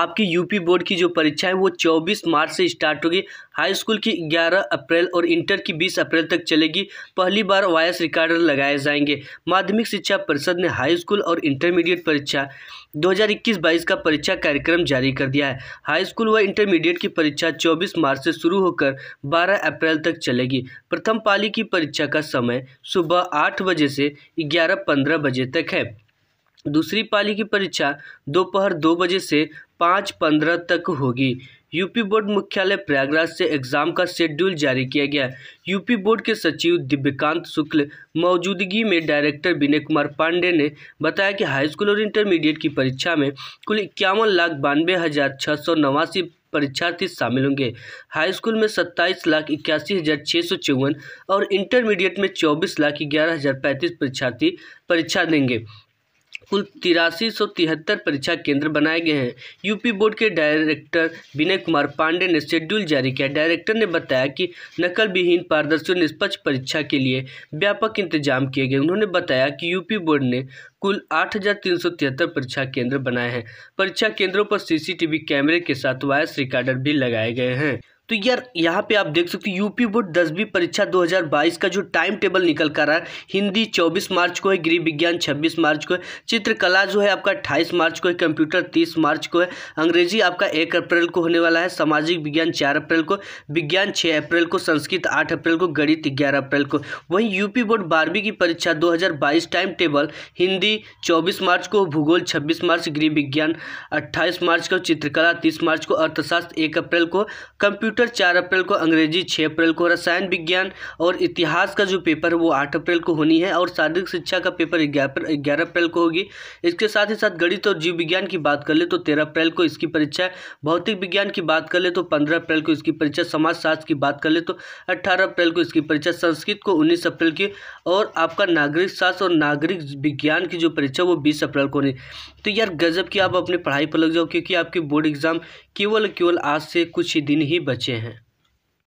आपकी UP board की जो परीक्षा है वो 24 मार्च से स्टार्ट होगी हाई स्कूल की 11 अप्रैल और इंटर की 20 अप्रैल तक चलेगी पहली बार वायस रिकॉर्डर लगाए जाएंगे माध्यमिक शिक्षा परिषद ने हाई स्कूल और इंटरमीडिएट परीक्षा 2021-22 का परीक्षा कार्यक्रम जारी कर दिया है हाई स्कूल व इंटरमीडिएट की परीक्षा 24 मार्च से शुरू होकर 12 अप्रैल तक चलेगी प्रथम पाली की परीक्षा का समय सुबह आठ बजे से ग्यारह पंद्रह बजे तक है दूसरी पाली की परीक्षा दोपहर दो बजे से पाँच पंद्रह तक होगी यूपी बोर्ड मुख्यालय प्रयागराज से एग्जाम का शेड्यूल जारी किया गया यूपी बोर्ड के सचिव दिव्यकांत शुक्ल मौजूदगी में डायरेक्टर विनय कुमार पांडे ने बताया कि हाई स्कूल और इंटरमीडिएट की परीक्षा में कुल इक्यावन लाख बानवे हज़ार छः सौ नवासी परीक्षार्थी शामिल होंगे हाई स्कूल में सत्ताईस लाख इक्यासी हज़ार छः सौ चौवन और इंटरमीडिएट में चौबीस लाख ग्यारह हज़ार पैंतीस परीक्षार्थी परीक्षा देंगे कुल तिरासी सौ तिहत्तर परीक्षा केंद्र बनाए गए हैं यूपी बोर्ड के डायरेक्टर विनय कुमार पांडे ने शेड्यूल जारी किया डायरेक्टर ने बताया कि नकल विहीन पारदर्शी निष्पक्ष परीक्षा के लिए व्यापक इंतजाम किए गए उन्होंने बताया कि यूपी बोर्ड ने कुल आठ हज़ार तीन सौ तिहत्तर परीक्षा केंद्र बनाए हैं परीक्षा केंद्रों पर सीसीटीवी कैमरे के साथ वॉयस रिकॉर्डर भी लगाए गए हैं तो यार यहाँ पे आप देख सकते हो यूपी बोर्ड दसवीं परीक्षा 2022 का जो टाइम टेबल निकल कर रहा है हिंदी 24 मार्च को है गृह विज्ञान 26 मार्च को है चित्रकला जो है आपका 28 मार्च को है कंप्यूटर 30 मार्च को है अंग्रेजी आपका 1 अप्रैल को होने वाला है सामाजिक विज्ञान 4 अप्रैल को विज्ञान 6 अप्रैल को संस्कृत आठ अप्रैल को गणित ग्यारह अप्रैल को वहीं यूपी बोर्ड बारहवीं की परीक्षा दो टाइम टेबल हिंदी चौबीस मार्च को भूगोल छब्बीस मार्च गृह विज्ञान अट्ठाईस मार्च को चित्रकला तीस मार्च को अर्थशास्त्र एक अप्रैल को कंप्यूटर कंप्यूटर चार अप्रैल को अंग्रेजी छः अप्रैल को रसायन विज्ञान और इतिहास का जो पेपर है वो आठ अप्रैल को होनी है और शारीरिक शिक्षा का पेपर ग्यारह अप्रैल को होगी इसके साथ ही साथ गणित और जीव विज्ञान की बात कर ले तो तेरह अप्रैल को इसकी परीक्षा भौतिक विज्ञान की बात कर ले तो पंद्रह अप्रैल को इसकी परीक्षा समाजशास्त्र की बात कर ले तो अट्ठारह अप्रैल को इसकी परीक्षा संस्कृत को उन्नीस अप्रैल की और आपका नागरिक शास्त्र और नागरिक विज्ञान की जो परीक्षा वो बीस अप्रैल को होनी तो यार गजब की आप अपनी पढ़ाई पर लग जाओ क्योंकि आपकी बोर्ड एग्जाम केवल केवल आज से कुछ ही दिन ही बचे बच्चे हैं